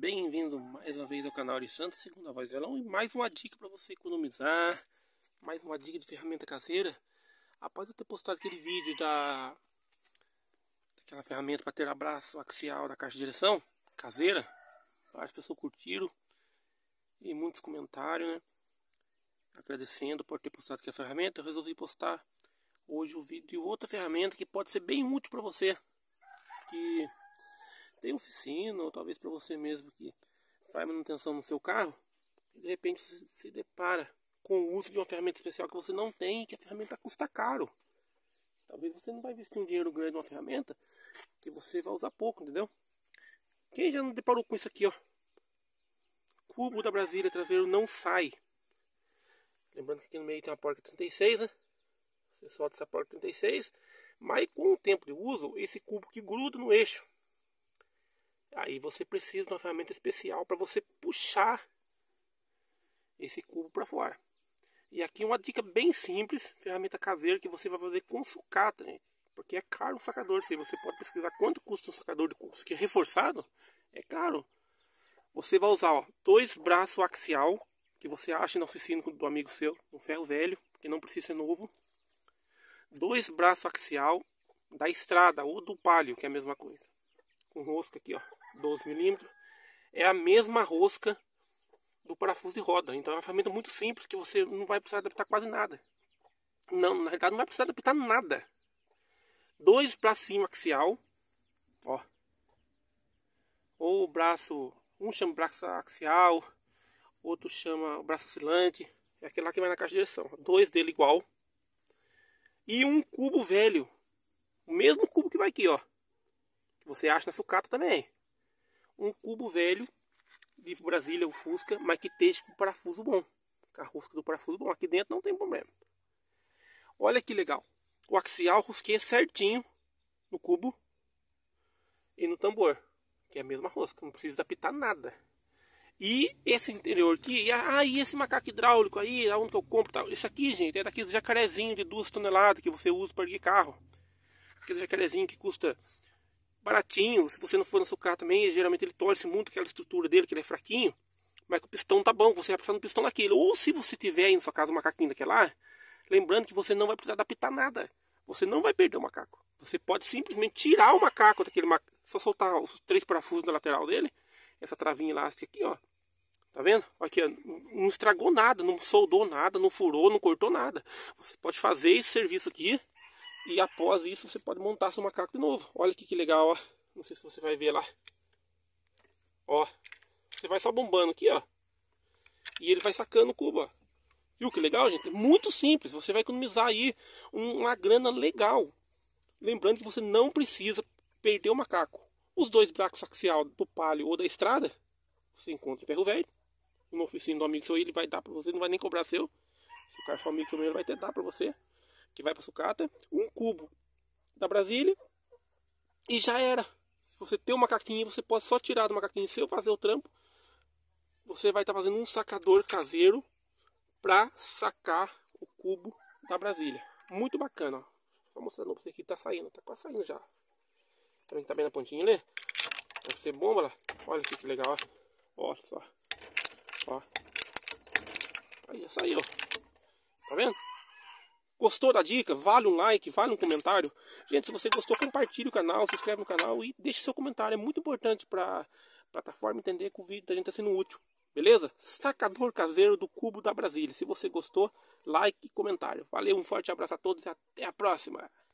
Bem-vindo mais uma vez ao canal de Santos Segunda Voz Velão e mais uma dica para você economizar, mais uma dica de ferramenta caseira. Após eu ter postado aquele vídeo da daquela ferramenta para ter abraço axial da caixa de direção caseira, várias pessoas curtiram e muitos comentários, né? Agradecendo por ter postado aquela ferramenta, eu resolvi postar hoje o vídeo de outra ferramenta que pode ser bem útil para você. Que tem oficina, ou talvez para você mesmo que faz manutenção no seu carro, e de repente se depara com o uso de uma ferramenta especial que você não tem, que a ferramenta custa caro. Talvez você não vai investir um dinheiro grande numa ferramenta que você vai usar pouco, entendeu? Quem já não deparou com isso aqui, ó? Cubo da Brasília traseiro não sai. Lembrando que aqui no meio tem uma porca 36, né? Você solta essa porca 36, mas com o tempo de uso, esse cubo que gruda no eixo Aí você precisa de uma ferramenta especial para você puxar esse cubo para fora. E aqui uma dica bem simples, ferramenta caseira que você vai fazer com sucata, Porque é caro um sacador, se você pode pesquisar quanto custa um sacador de cubos que é reforçado, é caro. Você vai usar ó, dois braços axial que você acha na oficina do amigo seu, um ferro velho, que não precisa ser novo. Dois braços axial da estrada ou do palio, que é a mesma coisa. Com rosca aqui, ó. 12 milímetros, é a mesma rosca do parafuso de roda. Então é uma ferramenta muito simples que você não vai precisar adaptar quase nada. Não, na verdade não vai precisar adaptar nada. Dois para cima axial, ó. Ou o braço, um chama braço axial, outro chama braço oscilante, é aquele lá que vai na caixa de direção. Dois dele igual. E um cubo velho. O mesmo cubo que vai aqui, ó. Que você acha na sucata também um cubo velho de Brasília, o Fusca, mas que esteja com parafuso bom. Carrosca do parafuso bom. Aqui dentro não tem problema. Olha que legal. O axial rosqueia certinho no cubo e no tambor, que é a mesma rosca, não precisa apitar nada. E esse interior aqui, ah, e esse macaco hidráulico aí, aonde que eu compro tal. Isso aqui, gente, é daqueles jacarezinho de duas toneladas que você usa para erguer carro. Aquele jacarezinho que custa baratinho. Se você não for no seu carro também, geralmente ele torce muito aquela estrutura dele, que ele é fraquinho. Mas o pistão tá bom, você vai precisar no pistão daquele. Ou se você tiver aí na sua casa um macaquinho daquele lá, lembrando que você não vai precisar adaptar nada. Você não vai perder o macaco. Você pode simplesmente tirar o macaco daquele macaco. Só soltar os três parafusos da lateral dele. Essa travinha elástica aqui, ó. Tá vendo? Aqui, ó. não estragou nada, não soldou nada, não furou, não cortou nada. Você pode fazer esse serviço aqui e após isso você pode montar seu macaco de novo. Olha aqui que legal, ó. Não sei se você vai ver lá. Ó. Você vai só bombando aqui, ó. E ele vai sacando o cubo, ó. Viu que legal, gente? Muito simples. Você vai economizar aí uma grana legal. Lembrando que você não precisa perder o macaco. Os dois braços axial do palio ou da estrada, você encontra em ferro velho. Na oficina do amigo seu, ele vai dar para você, não vai nem cobrar seu. Se o cara for amigo seu, ele vai até dar para você que vai para sucata, um cubo da Brasília e já era. Se você tem um macaquinho, você pode só tirar do macaquinho seu, fazer o trampo. Você vai estar tá fazendo um sacador caseiro para sacar o cubo da Brasília. Muito bacana, ó. Vou mostrando pra você que tá saindo, tá quase saindo já. Também tá bem na pontinha, né? Deve ser bomba lá. Olha que legal, ó. Olha só. Ó. Aí já saiu, Gostou da dica? Vale um like, vale um comentário. Gente, se você gostou, compartilhe o canal, se inscreve no canal e deixe seu comentário. É muito importante para a plataforma entender que o vídeo da gente está sendo útil. Beleza? Sacador caseiro do cubo da Brasília. Se você gostou, like e comentário. Valeu, um forte abraço a todos e até a próxima.